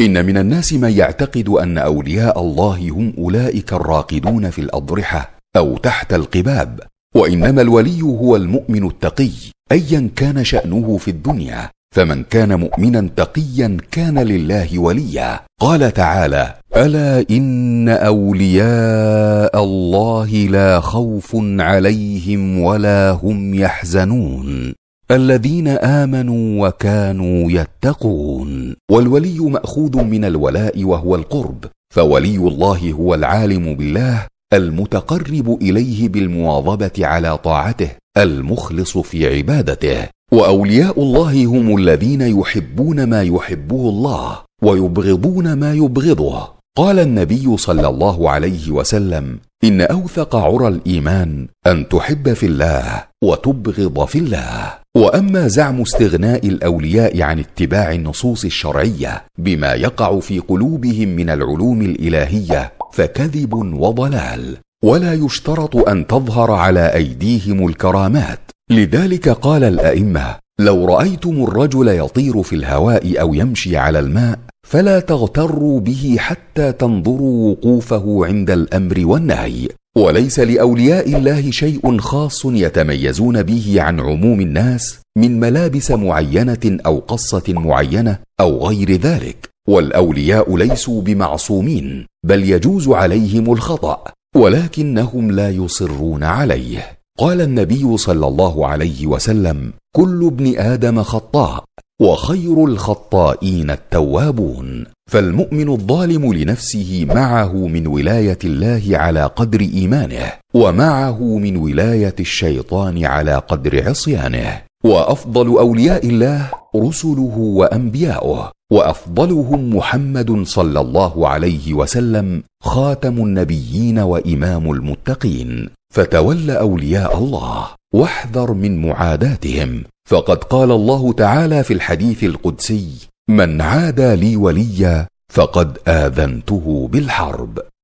ان من الناس من يعتقد ان اولياء الله هم اولئك الراقدون في الاضرحه او تحت القباب وانما الولي هو المؤمن التقي ايا كان شانه في الدنيا فمن كان مؤمنا تقيا كان لله وليا قال تعالى الا ان اولياء الله لا خوف عليهم ولا هم يحزنون الذين امنوا وكانوا يتقون والولي ماخوذ من الولاء وهو القرب فولي الله هو العالم بالله المتقرب اليه بالمواظبه على طاعته المخلص في عبادته واولياء الله هم الذين يحبون ما يحبه الله ويبغضون ما يبغضه قال النبي صلى الله عليه وسلم ان اوثق عرى الايمان ان تحب في الله وتبغض في الله واما زعم استغناء الاولياء عن اتباع النصوص الشرعيه بما يقع في قلوبهم من العلوم الالهيه فكذب وضلال ولا يشترط ان تظهر على ايديهم الكرامات لذلك قال الائمه لو رايتم الرجل يطير في الهواء او يمشي على الماء فلا تغتروا به حتى تنظروا وقوفه عند الامر والنهي وليس لاولياء الله شيء خاص يتميزون به عن عموم الناس من ملابس معينه او قصه معينه او غير ذلك والاولياء ليسوا بمعصومين بل يجوز عليهم الخطا ولكنهم لا يصرون عليه قال النبي صلى الله عليه وسلم كل ابن ادم خطاء وخير الخطائين التوابون فالمؤمن الظالم لنفسه معه من ولايه الله على قدر ايمانه ومعه من ولايه الشيطان على قدر عصيانه وافضل اولياء الله رسله وانبياؤه وافضلهم محمد صلى الله عليه وسلم خاتم النبيين وامام المتقين فتول اولياء الله واحذر من معاداتهم فقد قال الله تعالى في الحديث القدسي من عادى لي وليا فقد اذنته بالحرب